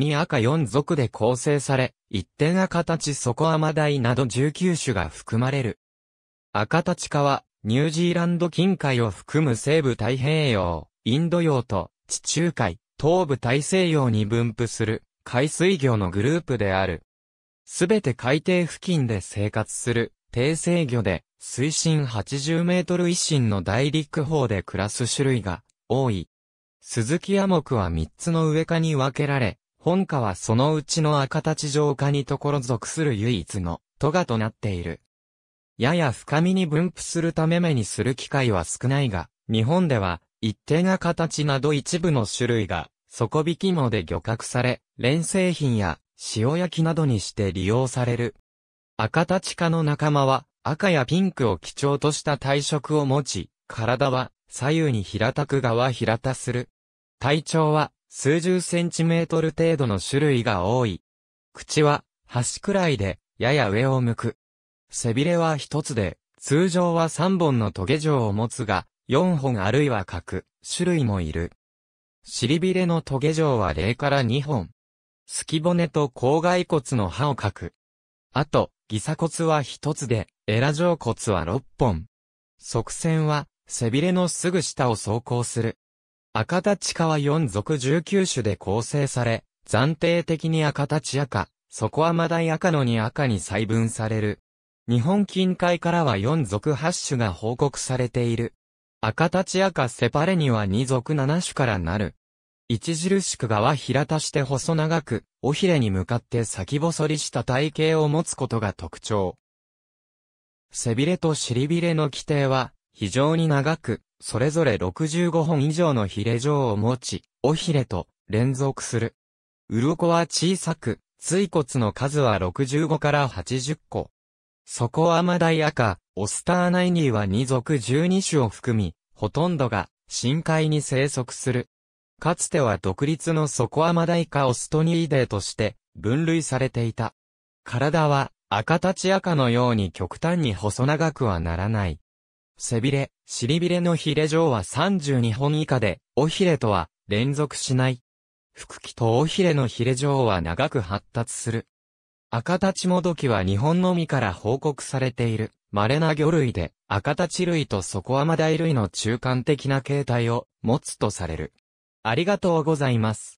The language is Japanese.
に赤4族で構成され、一点赤たち底甘鯛など19種が含まれる。赤た科は、ニュージーランド近海を含む西部太平洋、インド洋と地中海、東部大西洋に分布する海水魚のグループである。すべて海底付近で生活する低生魚で、水深80メートル以深の大陸方で暮らす種類が多い。スズキ木は3つの上科に分けられ、本家はそのうちの赤立城下にところ属する唯一の都がとなっている。やや深みに分布するため目にする機会は少ないが、日本では一定が形など一部の種類が底引き網で漁獲され、連製品や塩焼きなどにして利用される。赤立ち科の仲間は赤やピンクを基調とした体色を持ち、体は左右に平たく側平たする。体長は数十センチメートル程度の種類が多い。口は、端くらいで、やや上を向く。背びれは一つで、通常は三本のトゲ状を持つが、四本あるいは角、種類もいる。尻びれのトゲ状は0から2本。すき骨と甲蓋骨の歯をかく。あと、ギサ骨は一つで、エラ状骨は6本。側線は、背びれのすぐ下を走行する。赤立かは4属19種で構成され、暫定的に赤立ち赤、はまだ赤のに赤に細分される。日本近海からは4属8種が報告されている。赤立ち赤セパレには2属7種からなる。著しく側平たして細長く、尾ひれに向かって先細りした体型を持つことが特徴。背びれと尻びれの規定は、非常に長く、それぞれ65本以上のヒレ状を持ち、尾ヒレと連続する。鱗は小さく、椎骨の数は65から80個。コアマダイ赤、オスターナイニーは2属12種を含み、ほとんどが深海に生息する。かつては独立のソコアマダイカオストニーデーとして分類されていた。体は赤立ち赤のように極端に細長くはならない。背びれ、尻びれのヒレ状は32本以下で、尾ひれとは連続しない。腹器と尾ひれのヒレ状は長く発達する。赤立ちもどきは日本のみから報告されている、稀な魚類で、赤立ち類と底甘マ類の中間的な形態を持つとされる。ありがとうございます。